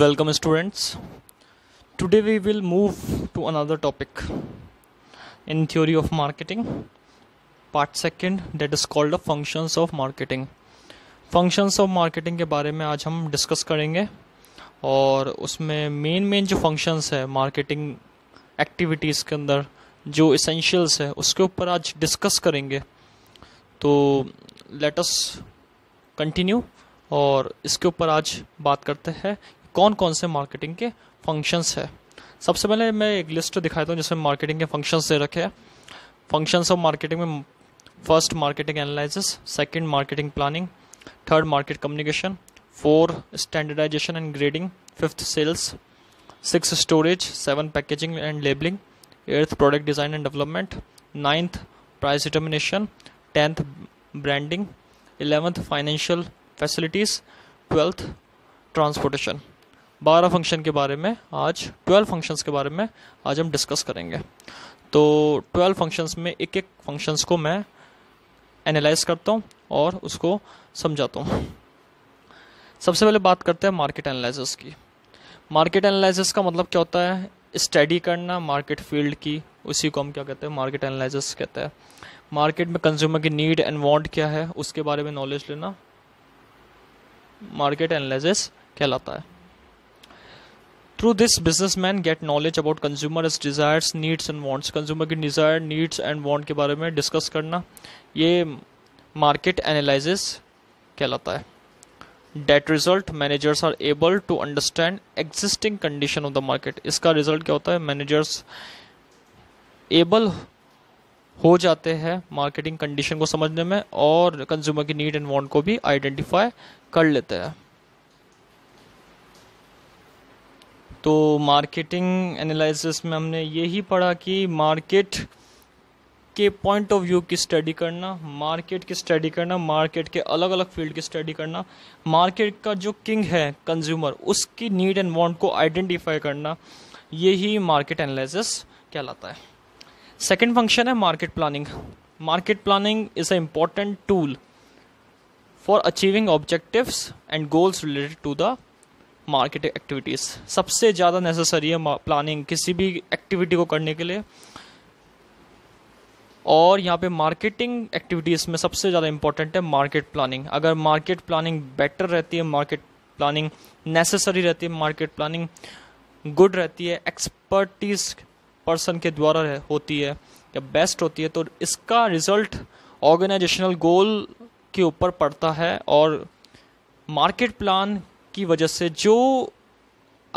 welcome students today we will move to another topic in theory of marketing part second that is called functions of marketing functions of marketing के बारे में आज हम discuss करेंगे और उसमें main main जो फंक्शंस है मार्केटिंग एक्टिविटीज़ के अंदर जो इसेंशियल्स है उसके ऊपर आज डिस्कस करेंगे तो लेटस कंटिन्यू और इसके ऊपर आज बात करते हैं कौन कौन से मार्केटिंग के फंक्शंस है सबसे पहले मैं एक लिस्ट दिखाता हूँ जिसमें मार्केटिंग के फंक्शंस दे रखे हैं फंक्शंस ऑफ मार्केटिंग में first marketing analysis second marketing planning third market communication four standardization and grading fifth sales six storage seven packaging and labelling eighth product design and development ninth price determination tenth branding eleventh financial facilities twelfth transportation बारह function के बारे में आज twelve functions के बारे में आज हम डिस्कस करेंगे तो ट्वेल्व फंक्शंस में एक एक फंक्शंस को मैं एनालाइज करता हूँ और उसको समझाता हूँ सबसे पहले बात करते हैं मार्केट एनालिसिस की मार्केट एनालिसिस का मतलब क्या होता है स्टडी करना मार्केट फील्ड की उसी को हम क्या कहते हैं मार्केट एनालिसिस कहते हैं मार्केट में कंज्यूमर की नीड एंड वांट क्या है उसके बारे में नॉलेज लेना मार्केट एनालिसिस कहलाता है through this businessman get knowledge about consumer desires needs and wants consumer की डिजायर नीड्स एंड वॉन्ट के बारे में डिस्कस करना ये मार्केट analysis कहलाता है that result managers are able to understand existing condition of the market इसका result क्या होता है मैनेजर्स एबल हो जाते हैं मार्केटिंग कंडीशन को समझने में और कंज्यूमर की नीड एंड वॉन्ट को भी आइडेंटिफाई कर लेते हैं तो मार्केटिंग एनालिसिस में हमने यही पढ़ा कि मार्केट के पॉइंट ऑफ व्यू की स्टडी करना मार्केट की स्टडी करना मार्केट के अलग अलग फील्ड की स्टडी करना मार्केट का जो किंग है कंज्यूमर उसकी नीड एंड वांट को आइडेंटिफाई करना यही मार्केट एनालिसिस कहलाता है सेकेंड फंक्शन है market planning market planning is a important tool for achieving objectives and goals related to the market activities सबसे ज़्यादा नेसेसरी है प्लानिंग किसी भी एक्टिविटी को करने के लिए और यहाँ पे मार्केटिंग एक्टिविटीज़ में सबसे ज़्यादा इंपॉर्टेंट है मार्केट प्लानिंग अगर मार्केट प्लानिंग बेटर रहती है मार्केट प्लानिंग नेसेसरी रहती है मार्केट प्लानिंग गुड रहती है एक्सपर्टीज पर्सन के द्वारा होती है या बेस्ट होती है तो इसका रिजल्ट ऑर्गेनाइजेशनल गोल के ऊपर पड़ता है और मार्केट प्लान की वजह से जो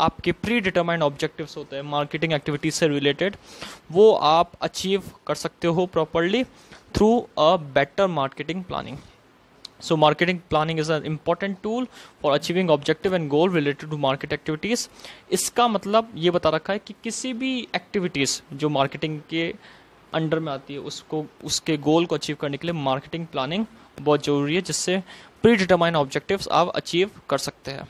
आपके प्री डिटर्माइंड ऑब्जेक्टिव्स होते हैं मार्केटिंग एक्टिविटीज से रिलेटेड वो आप अचीव कर सकते हो properly through a better marketing planning so marketing planning is a important tool for achieving objective and goal related to market activities इसका मतलब ये बता रखा है कि किसी भी एक्टिविटीज़ जो मार्केटिंग के अंडर में आती है उसको उसके गोल को अचीव करने के लिए मार्केटिंग प्लानिंग बहुत ज़रूरी है जिससे प्री डिटरमाइन ऑब्जेक्टिव आप अचीव कर सकते हैं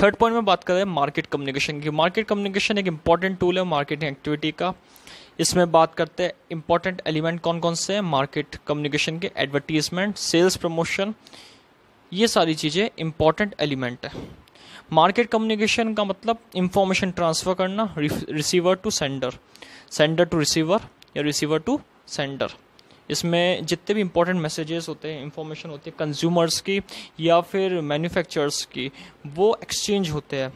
थर्ड पॉइंट में बात कर रहे हैं मार्केट कम्युनिकेशन की मार्केट कम्युनिकेशन एक इंपॉर्टेंट टूल है मार्केटिंग एक्टिविटी का इसमें बात करते हैं इंपॉर्टेंट एलिमेंट कौन कौन से हैं मार्केट कम्युनिकेशन के एडवर्टीजमेंट सेल्स प्रमोशन ये सारी चीज़ें इंपॉर्टेंट एलिमेंट है मार्केट कम्युनिकेशन का मतलब इंफॉर्मेशन ट्रांसफ़र करना receiver to sender sender to receiver या रिसीवर टू सेंडर इसमें जितने भी इंपॉर्टेंट मैसेजेस होते हैं इंफॉर्मेशन होती है कंज्यूमर्स की या फिर मैन्युफैक्चरर्स की वो एक्सचेंज होते हैं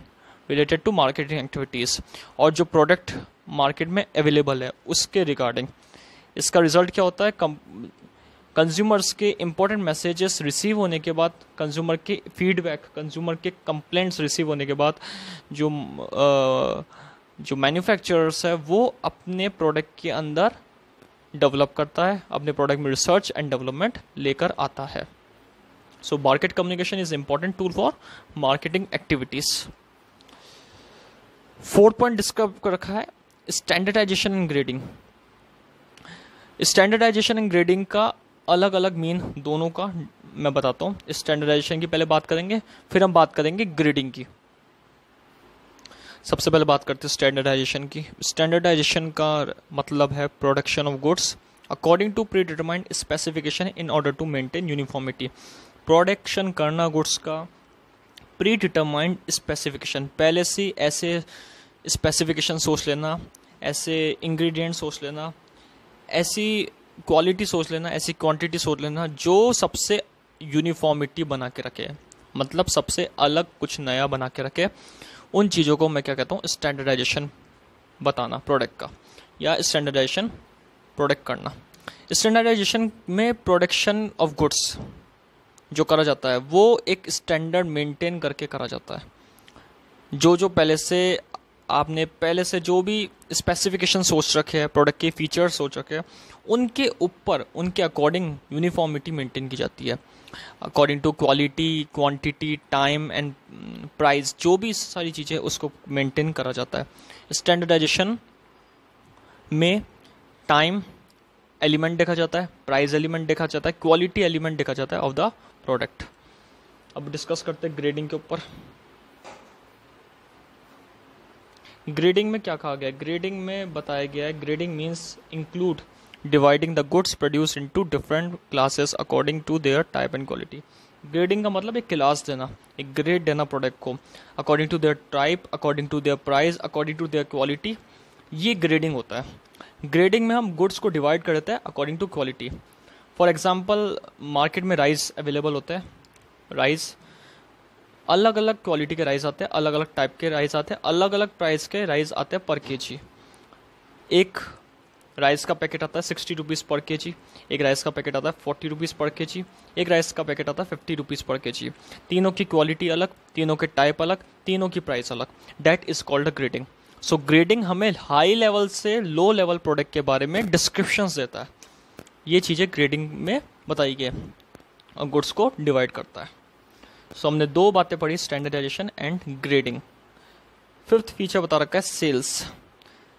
रिलेटेड टू मार्केटिंग एक्टिविटीज़ और जो प्रोडक्ट मार्केट में अवेलेबल है उसके रिगार्डिंग इसका रिजल्ट क्या होता है कंज्यूमर्स के इम्पोर्टेंट मैसेजेस रिसीव होने के बाद कंज्यूमर के फीडबैक कंज्यूमर के कंप्लेंट्स रिसीव होने के बाद जो आ, जो मैन्युफैक्चरर्स है वो अपने प्रोडक्ट के अंदर डेवलप करता है अपने प्रोडक्ट में रिसर्च एंड डेवलपमेंट लेकर आता है so market communication is important tool for marketing activities fourth point discover कर रखा है standardization and grading standardization and grading का अलग अलग मीन दोनों का मैं बताता हूँ स्टैंडर्डाइजेशन की पहले बात करेंगे फिर हम बात करेंगे ग्रेडिंग की सबसे पहले बात करते हैं स्टैंडर्डाइजेशन की स्टैंडर्डाइजेशन का मतलब है production of goods according to predetermined specification in order to maintain uniformity production करना गुड्स का प्री डिटरमाइंड स्पेसिफिकेशन पहले से ऐसे स्पेसिफिकेशन सोच लेना ऐसे इंग्रेडिएंट सोच लेना ऐसी क्वालिटी सोच लेना ऐसी क्वांटिटी सोच लेना जो सबसे यूनिफॉर्मिटी बना के रखे मतलब सबसे अलग कुछ नया बना के रखे उन चीज़ों को मैं क्या कहता हूँ स्टैंडर्डाइजेशन बताना प्रोडक्ट का या स्टैंडर्डाइजेशन प्रोडक्ट करना स्टैंडर्डाइजेशन में प्रोडक्शन ऑफ गुड्स जो करा जाता है वो एक स्टैंडर्ड मेंटेन करके करा जाता है जो जो पहले से आपने पहले से जो भी स्पेसिफिकेशन सोच रखे हैं प्रोडक्ट के फीचर्स सोच रखे हैं उनके ऊपर उनके अकॉर्डिंग यूनिफॉर्मिटी मेंटेन की जाती है according to quality quantity time and price जो भी सारी चीज़ें उसको मेंटेन करा जाता है स्टैंडर्डाइजेशन में टाइम एलिमेंट देखा जाता है प्राइस एलिमेंट देखा जाता है क्वालिटी एलिमेंट देखा जाता है ऑफ द प्रोडक्ट अब डिस्कस करते हैं ग्रेडिंग के ऊपर ग्रेडिंग में क्या कहा गया ग्रेडिंग में बताया गया है grading means include dividing the goods produce into different classes according to their type and quality grading का मतलब एक क्लास देना एक ग्रेड देना प्रोडक्ट को according to their type according to their price according to their quality ये grading होता है ग्रेडिंग में हम गुड्स को डिवाइड कर देते हैं according to quality for example market में राइस अवेलेबल होता है राइस अलग अलग क्वालिटी के राइस आते हैं अलग अलग टाइप के राइस आते हैं अलग अलग प्राइस के राइस आते हैं पर के जी एक राइस का पैकेट आता है सिक्सटी रुपीज़ पर के जी एक राइस का पैकेट आता है फोर्टी रुपीज़ पर के जी एक राइस का पैकेट आता है फिफ्टी रुपीज़ पर के जी तीनों की क्वालिटी अलग तीनों के टाइप अलग तीनों की प्राइस अलग that is called a grading so grading हमें हाई लेवल से लो लेवल प्रोडक्ट के बारे में डिस्क्रिप्शन देता है ये चीज़ें ग्रेडिंग में बताई गई और गुड्स को डिवाइड करता है सो so, हमने दो बातें पढ़ी standardization and grading fifth feature बता रखा है सेल्स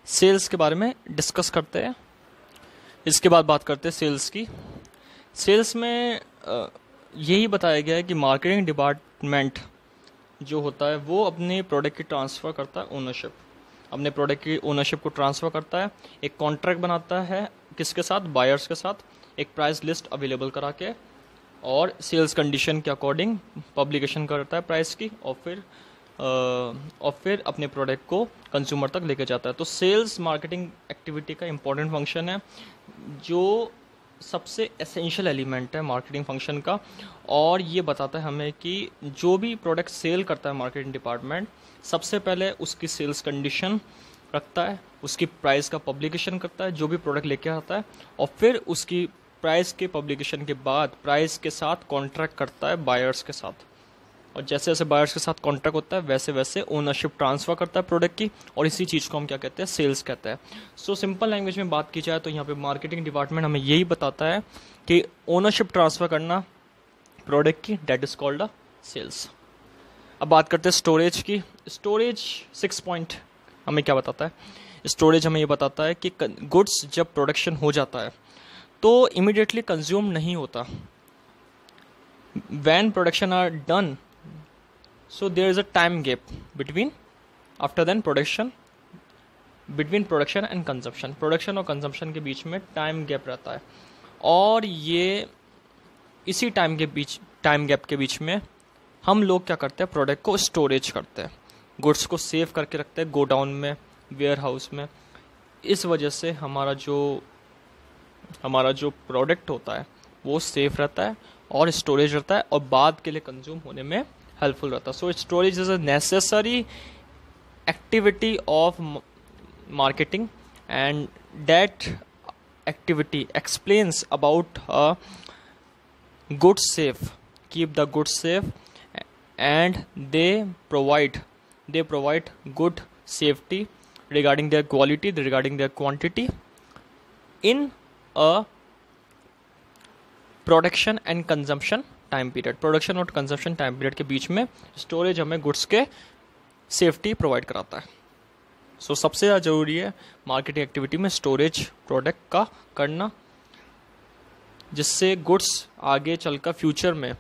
सेल्स के बारे में डिस्कस करते हैं इसके बाद बात करते हैं सेल्स की सेल्स में यही बताया गया है कि मार्केटिंग डिपार्टमेंट जो होता है वो अपने प्रोडक्ट की ट्रांसफ़र करता है ओनरशिप अपने प्रोडक्ट की ओनरशिप को ट्रांसफ़र करता है एक कॉन्ट्रैक्ट बनाता है किसके साथ बायर्स के साथ एक प्राइस लिस्ट अवेलेबल करा के और सेल्स कंडीशन के अकॉर्डिंग पब्लिकेशन करता है प्राइस की और फिर और फिर अपने प्रोडक्ट को कंज्यूमर तक लेके जाता है तो सेल्स मार्केटिंग एक्टिविटी का इम्पोर्टेंट फंक्शन है जो सबसे एसेंशियल एलिमेंट है मार्केटिंग फंक्शन का और ये बताता है हमें कि जो भी प्रोडक्ट सेल करता है मार्केटिंग डिपार्टमेंट सबसे पहले उसकी सेल्स कंडीशन रखता है उसकी प्राइस का पब्लिकेशन करता है जो भी प्रोडक्ट लेके आता है और फिर उसकी प्राइस के पब्लिकेशन के बाद प्राइस के साथ कॉन्ट्रैक्ट करता है बायर्स के साथ और जैसे जैसे बायर्स के साथ कॉन्ट्रैक्ट होता है वैसे वैसे ओनरशिप ट्रांसफ़र करता है प्रोडक्ट की और इसी चीज़ को हम क्या कहते हैं सेल्स कहते हैं सो सिंपल लैंग्वेज में बात की जाए तो यहाँ पे मार्केटिंग डिपार्टमेंट हमें यही बताता है कि ओनरशिप ट्रांसफ़र करना प्रोडक्ट की that is called a sales अब बात करते हैं स्टोरेज की स्टोरेज सिक्स पॉइंट हमें क्या बताता है स्टोरेज हमें ये बताता है कि गुड्स जब प्रोडक्शन हो जाता है तो इमिडिएटली कंज्यूम नहीं होता when production are done so there is a time gap between after then production between production and consumption production और कंजप्शन के बीच में टाइम गैप रहता है और ये इसी टाइम के बीच टाइम गैप के बीच में हम लोग क्या करते हैं प्रोडक्ट को स्टोरेज करते हैं गुड्स को सेव करके रखते हैं गोडाउन में वेयर हाउस में इस वजह से हमारा जो हमारा जो प्रोडक्ट होता है वो सेफ रहता है और स्टोरेज रहता है और बाद के लिए कंज्यूम होने में हेल्पफुल रहता है so storage is a necessary activity of marketing and that activity explains about good safe keep the good safe and they provide they provide good safety regarding their quality regarding their quantity in a production and consumption time period production और consumption time period के बीच में storage हमें goods के safety provide कराता है सो so, सबसे ज़्यादा ज़रूरी है मार्केटिंग एक्टिविटी में स्टोरेज प्रोडक्ट का करना जिससे गुड्स आगे चलकर फ्यूचर में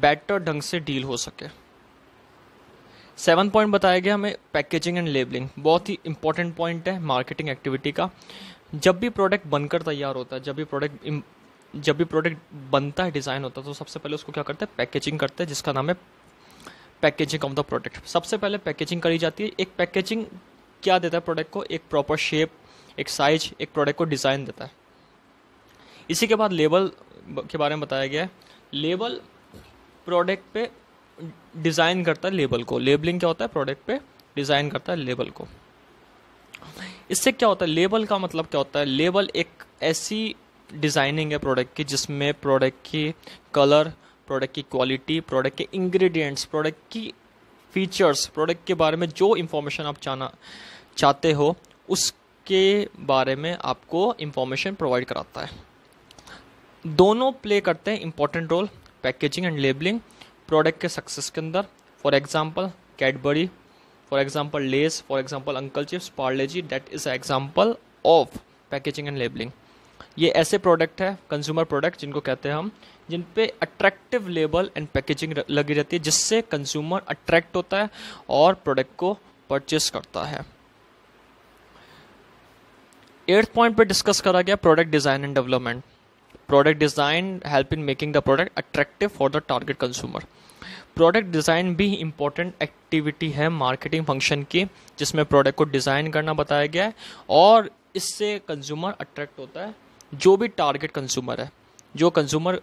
बेटर ढंग से डील हो सके सेवन पॉइंट बताया गया हमें पैकेजिंग एंड लेबलिंग बहुत ही इंपॉर्टेंट पॉइंट है मार्केटिंग एक्टिविटी का जब भी प्रोडक्ट बनकर तैयार होता है जब भी प्रोडक्ट जब भी प्रोडक्ट बनता है डिज़ाइन होता है तो सबसे पहले उसको क्या करते हैं पैकेजिंग करते हैं जिसका नाम है पैकेजिंग ऑफ द प्रोडक्ट सबसे पहले पैकेजिंग करी जाती है एक पैकेजिंग क्या देता है प्रोडक्ट को एक प्रॉपर शेप एक साइज एक प्रोडक्ट को डिज़ाइन देता है इसी के बाद लेबल के बारे में बताया गया है लेबल प्रोडक्ट पे डिज़ाइन करता है लेबल को लेबलिंग क्या होता है प्रोडक्ट पे डिज़ाइन करता है लेबल को इससे क्या होता है लेबल का मतलब क्या होता है लेबल एक ऐसी डिज़ाइनिंग है प्रोडक्ट की जिसमें प्रोडक्ट की कलर प्रोडक्ट की क्वालिटी प्रोडक्ट के इंग्रेडिएंट्स प्रोडक्ट की फीचर्स प्रोडक्ट के बारे में जो इंफॉर्मेशन आप चाहना चाहते हो उसके बारे में आपको इंफॉर्मेशन प्रोवाइड कराता है दोनों प्ले करते हैं important role packaging and labeling product के सक्सेस के अंदर for example Cadbury for example Lay's for example uncle chips Parle G that is example of packaging and labeling ये ऐसे प्रोडक्ट है कंज्यूमर प्रोडक्ट जिनको कहते हैं हम जिन पे अट्रैक्टिव लेबल एंड पैकेजिंग लगी रहती है जिससे कंज्यूमर अट्रैक्ट होता है और प्रोडक्ट को परचेस करता है एट्थ पॉइंट पे डिस्कस करा गया product design and development product design help in making the product attractive for the target consumer product design भी इंपॉर्टेंट एक्टिविटी है मार्केटिंग फंक्शन की जिसमें प्रोडक्ट को डिज़ाइन करना बताया गया है और इससे कंज्यूमर अट्रैक्ट होता है जो भी टारगेट कंज्यूमर है जो कंज्यूमर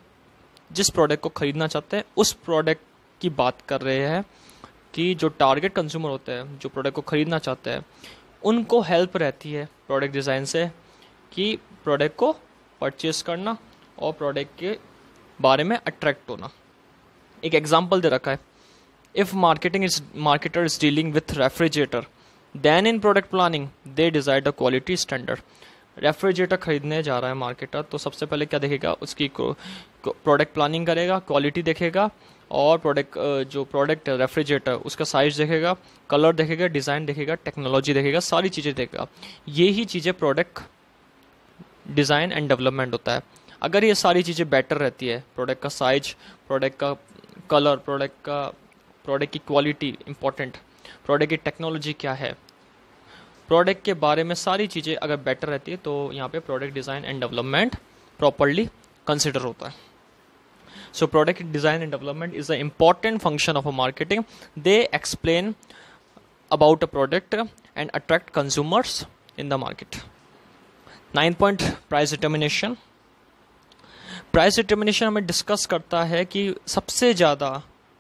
जिस प्रोडक्ट को ख़रीदना चाहते हैं उस प्रोडक्ट की बात कर रहे हैं कि जो टारगेट कंज्यूमर होते हैं जो प्रोडक्ट को ख़रीदना चाहते हैं उनको हेल्प रहती है प्रोडक्ट डिज़ाइन से कि प्रोडक्ट को परचेस करना और प्रोडक्ट के बारे में अट्रैक्ट होना एक एग्जाम्पल दे रखा है if marketing is marketer is dealing with refrigerator then in product planning they desire the quality standard refrigerator ख़रीदने जा रहा है मार्केटर तो सबसे पहले क्या देखेगा उसकी प्रोडक्ट प्लानिंग करेगा क्वालिटी देखेगा और प्रोडक्ट जो प्रोडक्ट है रेफ्रिजरेटर उसका साइज़ देखेगा कलर देखेगा डिज़ाइन देखेगा टेक्नोलॉजी देखेगा सारी चीज़ें देखेगा ये ही चीज़ें प्रोडक्ट डिज़ाइन एंड डेवलपमेंट होता है अगर ये सारी चीज़ें बेटर रहती है प्रोडक्ट का साइज प्रोडक्ट का कलर प्रोडक्ट का प्रोडक्ट की क्वालिटी इंपॉर्टेंट प्रोडक्ट की टेक्नोलॉजी क्या है प्रोडक्ट के बारे में सारी चीज़ें अगर बेटर रहती है तो यहाँ पे product design and development properly consider होता है so product design and development is a important function of a marketing they explain about a product and attract consumers in the market nine point price determination price determination हमें discuss करता है कि सबसे ज़्यादा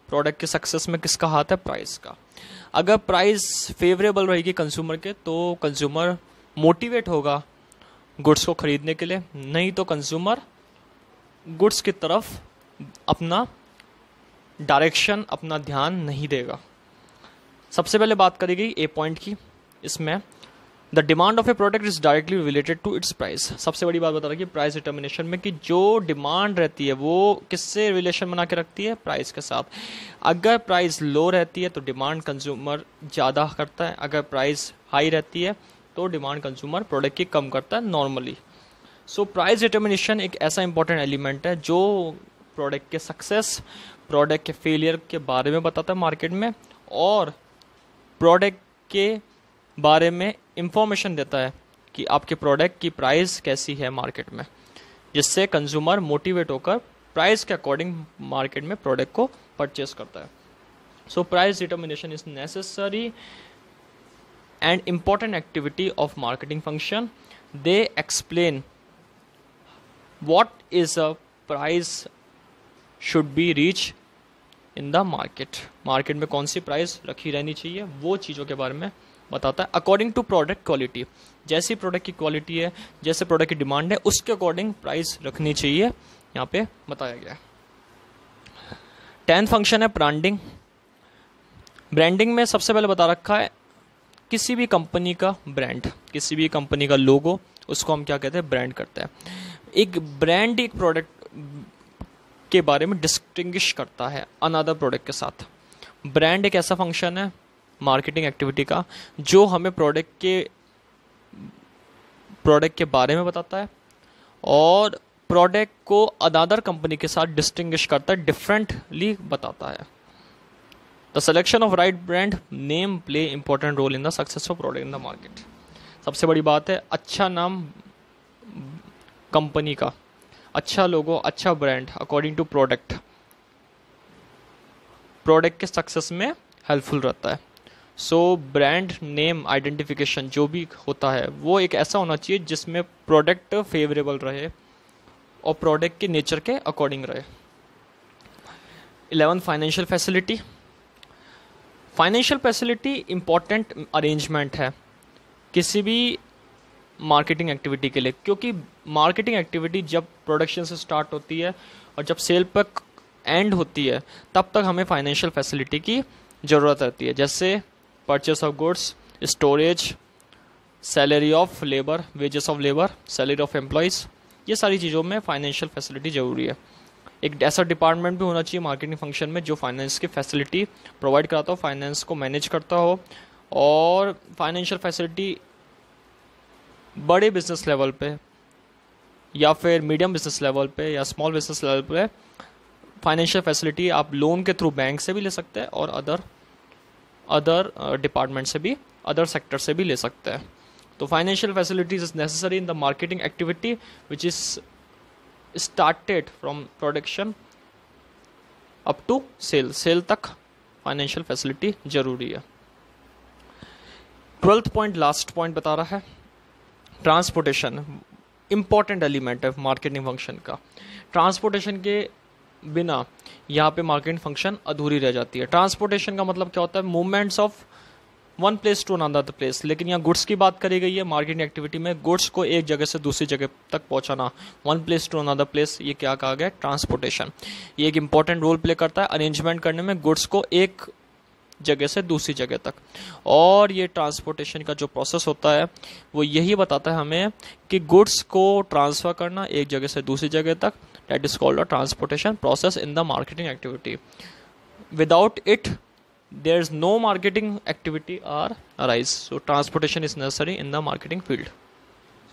product के success में किसका हाथ है प्राइस का अगर प्राइस फेवरेबल रहेगी कंज्यूमर के तो कंज्यूमर मोटिवेट होगा गुड्स को ख़रीदने के लिए नहीं तो कंज्यूमर गुड्स की तरफ अपना डायरेक्शन अपना ध्यान नहीं देगा सबसे पहले बात करेगी ए पॉइंट की इसमें the demand of a product is directly related to its price सबसे बड़ी बात बता रहा कि प्राइस डिटर्मिनेशन में कि जो डिमांड रहती है वो किससे रिलेशन बना के रखती है प्राइस के साथ अगर प्राइस लो रहती है तो डिमांड कंज्यूमर ज़्यादा करता है अगर प्राइस हाई रहती है तो डिमांड कंज्यूमर प्रोडक्ट की कम करता है नॉर्मली सो प्राइस डिटर्मिनेशन एक ऐसा इंपॉर्टेंट एलिमेंट है जो प्रोडक्ट के सक्सेस प्रोडक्ट के फेलियर के बारे में बताता है मार्केट में और प्रोडक्ट के बारे में इंफॉर्मेशन देता है कि आपके प्रोडक्ट की प्राइस कैसी है मार्केट में जिससे कंज्यूमर मोटिवेट होकर प्राइस के अकॉर्डिंग मार्केट में प्रोडक्ट को परचेस करता है so price determination is necessary and important activity of marketing function they explain what is a price should be reach in the market market में कौन सी price रखी रहनी चाहिए वो चीज़ों के बारे में बताता है अकॉर्डिंग टू प्रोडक्ट क्वालिटी जैसी प्रोडक्ट की क्वालिटी है जैसे प्रोडक्ट की डिमांड है उसके अकॉर्डिंग प्राइस रखनी चाहिए यहाँ पे बताया गया है टेंथ फंक्शन है ब्रांडिंग ब्रांडिंग में सबसे पहले बता रखा है किसी भी कंपनी का ब्रांड किसी भी कंपनी का लोगो उसको हम क्या कहते हैं ब्रांड करते हैं एक ब्रांड एक प्रोडक्ट के बारे में डिस्टिंग्विश करता है अनदर प्रोडक्ट के साथ ब्रांड एक ऐसा फंक्शन है मार्केटिंग एक्टिविटी का जो हमें प्रोडक्ट के प्रोडक्ट के बारे में बताता है और प्रोडक्ट को अदादर कंपनी के साथ डिस्टिंग्विश करता है डिफरेंटली बताता है the selection of right brand name play important role in the success of product in the market सबसे बड़ी बात है अच्छा नाम कंपनी का अच्छा लोगो अच्छा brand according to product product के सक्सेस में हेल्पफुल रहता है सो ब्रांड नेम आइडेंटिफिकेशन जो भी होता है वो एक ऐसा होना चाहिए जिसमें प्रोडक्ट फेवरेबल रहे और प्रोडक्ट के नेचर के अकॉर्डिंग रहे eleven financial facility financial facility important arrangement है किसी भी मार्केटिंग एक्टिविटी के लिए क्योंकि मार्केटिंग एक्टिविटी जब प्रोडक्शन से स्टार्ट होती है और जब सेल पर एंड होती है तब तक हमें फाइनेंशियल फैसिलिटी की ज़रूरत रहती है जैसे purchase of goods storage salary of labour wages of labour salary of employees ये सारी चीज़ों में फाइनेंशियल फैसिलिटी ज़रूरी है एक ऐसा डिपार्टमेंट भी होना चाहिए मार्केटिंग फंक्शन में जो फाइनेंस की फैसिलिटी प्रोवाइड कराता हो फाइनेंस को मैनेज करता हो और फाइनेंशियल फैसिलिटी बड़े बिजनेस लेवल पे या फिर मीडियम बिजनेस लेवल पे या स्मॉल बिजनेस लेवल पे फाइनेंशियल फैसिलिटी आप लोन के थ्रू बैंक से भी ले सकते हैं और अदर अदर डिपार्टमेंट uh, से भी अदर सेक्टर से भी ले सकते हैं तो financial facilities is necessary in the marketing activity which is started from production up to sale sale तक फाइनेंशियल फैसिलिटी जरूरी है ट्वेल्थ पॉइंट लास्ट पॉइंट बता रहा है ट्रांसपोर्टेशन इंपॉर्टेंट एलिमेंट है मार्केटिंग फंक्शन का ट्रांसपोर्टेशन के बिना यहाँ पे मार्केटिंग फंक्शन अधूरी रह जाती है ट्रांसपोर्टेशन का मतलब क्या होता है movements of one place to another place लेकिन यहाँ गुड्स की बात करी गई है मार्केटिंग एक्टिविटी में गुड्स को एक जगह से दूसरी जगह तक पहुँचाना one place to another place ये क्या कहा गया ट्रांसपोर्टेशन ये एक इंपॉर्टेंट रोल प्ले करता है अरेंजमेंट करने में गुड्स को एक जगह से दूसरी जगह तक और ये ट्रांसपोर्टेशन का जो प्रोसेस होता है वो यही बताता है हमें कि गुड्स को ट्रांसफ़र करना एक जगह से दूसरी जगह तक that is called a transportation process in the marketing activity without it there is no marketing activity or arise so transportation is necessary in the marketing field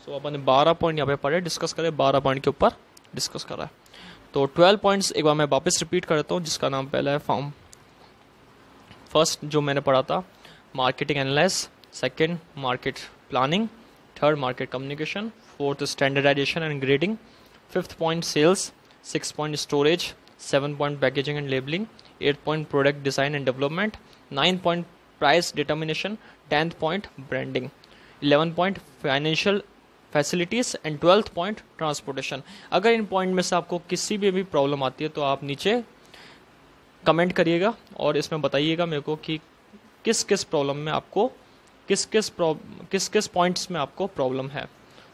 so, अपन 12 पॉइंट यहाँ पे पढ़े डिस्कस करें 12 पॉइंट के ऊपर discuss करा है तो 12 पॉइंट्स एक बार मैं वापस रिपीट करता हूँ जिसका नाम पहला है फॉर्म फर्स्ट जो मैंने पढ़ा था marketing analysis second market planning third market communication fourth standardization and grading fifth point sales sixth point storage seven point packaging and labeling eight point product design and development nine point price determination 10th point branding 11 point financial facilities and twelfth point transportation अगर इन point में से आपको किसी भी भी problem आती है तो आप नीचे कमेंट करिएगा और इसमें बताइएगा मेरे को कि किस किस प्रॉब्लम में आपको किस किस किस किस पॉइंट्स में आपको प्रॉब्लम है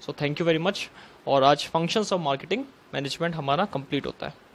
so thank you very much और आज फंक्शंस ऑफ मार्केटिंग मैनेजमेंट हमारा कंप्लीट होता है